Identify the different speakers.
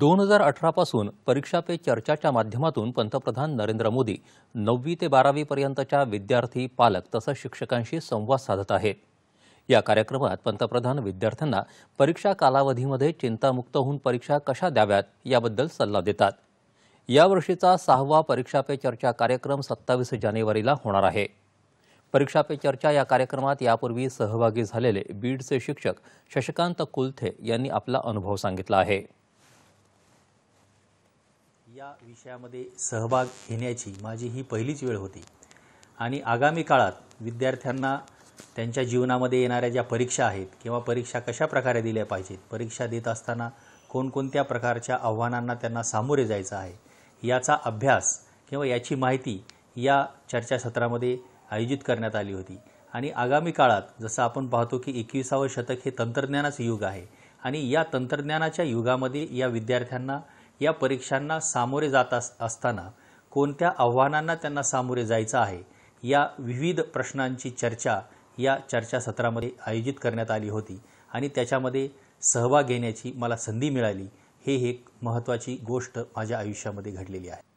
Speaker 1: दोन हजार अठरापासून परीक्षा पे चर्चाच्या माध्यमातून पंतप्रधान नरेंद्र मोदी नववी ते पर्यंतच्या विद्यार्थी पालक तसंच शिक्षकांशी संवाद साधत आहेत या कार्यक्रमात पंतप्रधान विद्यार्थ्यांना परीक्षा कालावधीमध्ये चिंतामुक्त होऊन परीक्षा कशा द्याव्यात याबद्दल सल्ला देतात यावर्षीचा सहावा परीक्षा पे चर्चा कार्यक्रम सत्तावीस जानेवारीला होणार आहे परीक्षा पे चर्चा या कार्यक्रमात यापूर्वी सहभागी झालेले बीडचे शिक्षक शशकांत कुलथे यांनी आपला अनुभव सांगितला आहे
Speaker 2: या विषयामध्ये
Speaker 1: सहभाग घेण्याची माझी ही
Speaker 2: पहिलीच वेळ होती आणि आगामी काळात विद्यार्थ्यांना त्यांच्या जीवनामध्ये येणाऱ्या ज्या परीक्षा आहेत किंवा परीक्षा कशा प्रकारे दिल्या पाहिजेत परीक्षा देत असताना कोणकोणत्या प्रकारच्या आव्हानांना त्यांना सामोरे जायचं आहे याचा अभ्यास किंवा याची माहिती या चर्चासत्रामध्ये आयोजित करण्यात आली होती आणि आगामी काळात जसं आपण पाहतो की एकविसावं शतक हे तंत्रज्ञानाचं युग आहे आणि या तंत्रज्ञानाच्या युगामध्ये या विद्यार्थ्यांना या परीक्षांना सामोरे जात असताना कोणत्या आव्हानांना त्यांना सामोरे जायचं आहे या विविध प्रश्नांची चर्चा या चर्चासत्रामध्ये आयोजित करण्यात आली होती आणि त्याच्यामध्ये सहभाग घेण्याची मला संधी मिळाली हे एक महत्त्वाची गोष्ट माझ्या आयुष्यामध्ये घडलेली आहे